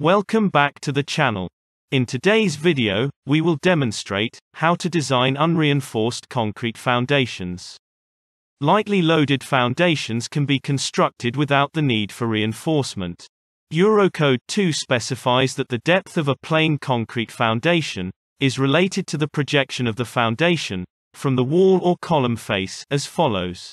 Welcome back to the channel. In today's video, we will demonstrate how to design unreinforced concrete foundations. Lightly loaded foundations can be constructed without the need for reinforcement. Eurocode 2 specifies that the depth of a plain concrete foundation is related to the projection of the foundation from the wall or column face as follows.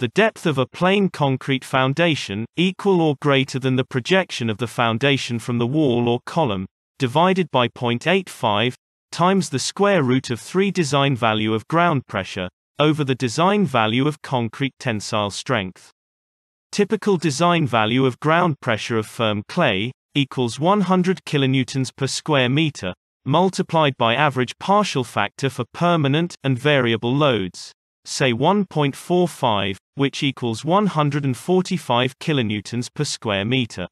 The depth of a plain concrete foundation, equal or greater than the projection of the foundation from the wall or column, divided by 0.85, times the square root of 3 design value of ground pressure, over the design value of concrete tensile strength. Typical design value of ground pressure of firm clay, equals 100 kilonewtons per square meter, multiplied by average partial factor for permanent and variable loads say 1.45, which equals 145 kilonewtons per square meter.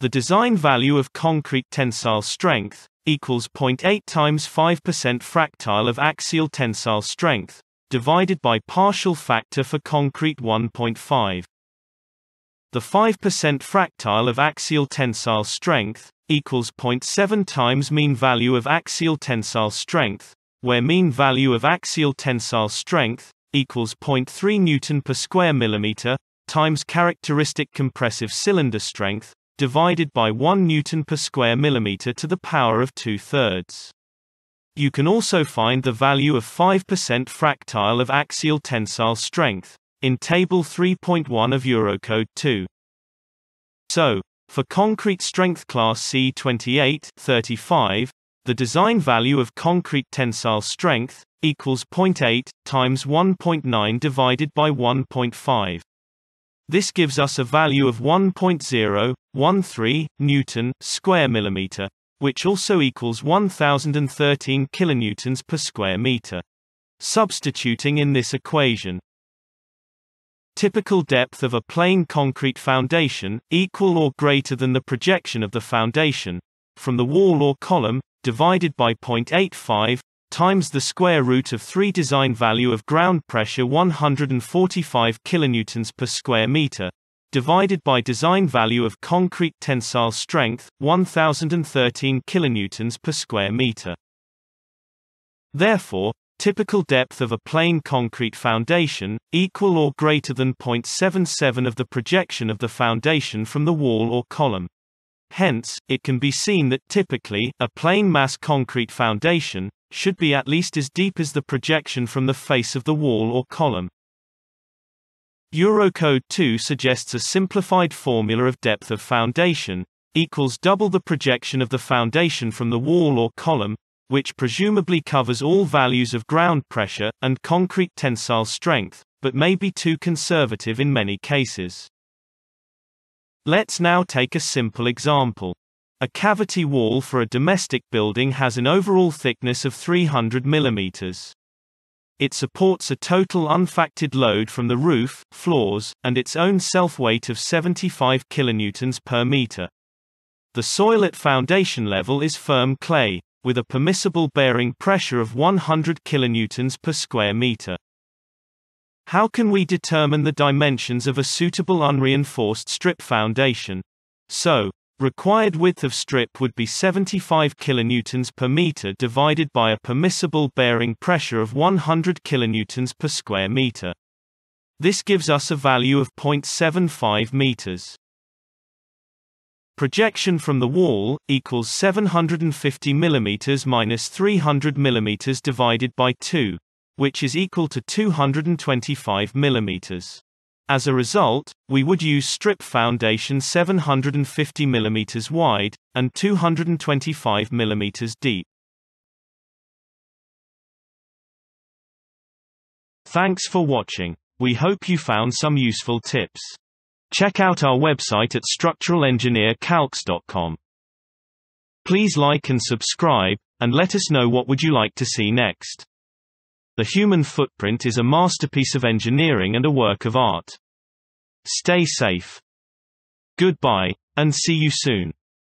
The design value of concrete tensile strength equals 0.8 times 5% fractile of axial tensile strength divided by partial factor for concrete 1.5. The 5% fractile of axial tensile strength equals 0.7 times mean value of axial tensile strength where mean value of axial tensile strength equals 0.3 newton per square millimeter times characteristic compressive cylinder strength divided by 1 newton per square millimeter to the power of 2 thirds. You can also find the value of 5% fractile of axial tensile strength in Table 3.1 of Eurocode 2. So, for concrete strength class C28-35, the design value of concrete tensile strength equals 0.8 times 1.9 divided by 1.5. This gives us a value of 1.013 newton square millimeter, which also equals 1013 kilonewtons per square meter. Substituting in this equation Typical depth of a plain concrete foundation, equal or greater than the projection of the foundation, from the wall or column, divided by 0.85 times the square root of 3 design value of ground pressure 145 kilonewtons per square meter divided by design value of concrete tensile strength 1013 kilonewtons per square meter therefore typical depth of a plain concrete foundation equal or greater than 0.77 of the projection of the foundation from the wall or column Hence, it can be seen that typically, a plain mass concrete foundation should be at least as deep as the projection from the face of the wall or column. Eurocode 2 suggests a simplified formula of depth of foundation equals double the projection of the foundation from the wall or column, which presumably covers all values of ground pressure and concrete tensile strength, but may be too conservative in many cases. Let's now take a simple example. A cavity wall for a domestic building has an overall thickness of 300 mm. It supports a total unfactored load from the roof, floors, and its own self-weight of 75 kilonewtons per meter. The soil at foundation level is firm clay, with a permissible bearing pressure of 100 kilonewtons per square meter. How can we determine the dimensions of a suitable unreinforced strip foundation? So, required width of strip would be 75 kilonewtons per meter divided by a permissible bearing pressure of 100 kilonewtons per square meter. This gives us a value of 0.75 meters. Projection from the wall equals 750 millimeters minus 300 millimeters divided by 2 which is equal to 225 mm. As a result, we would use strip foundation 750 mm wide, and 225 mm deep. Thanks for watching. We hope you found some useful tips. Check out our website at structuralengineercalcs.com. Please like and subscribe, and let us know what would you like to see next. The Human Footprint is a masterpiece of engineering and a work of art. Stay safe. Goodbye, and see you soon.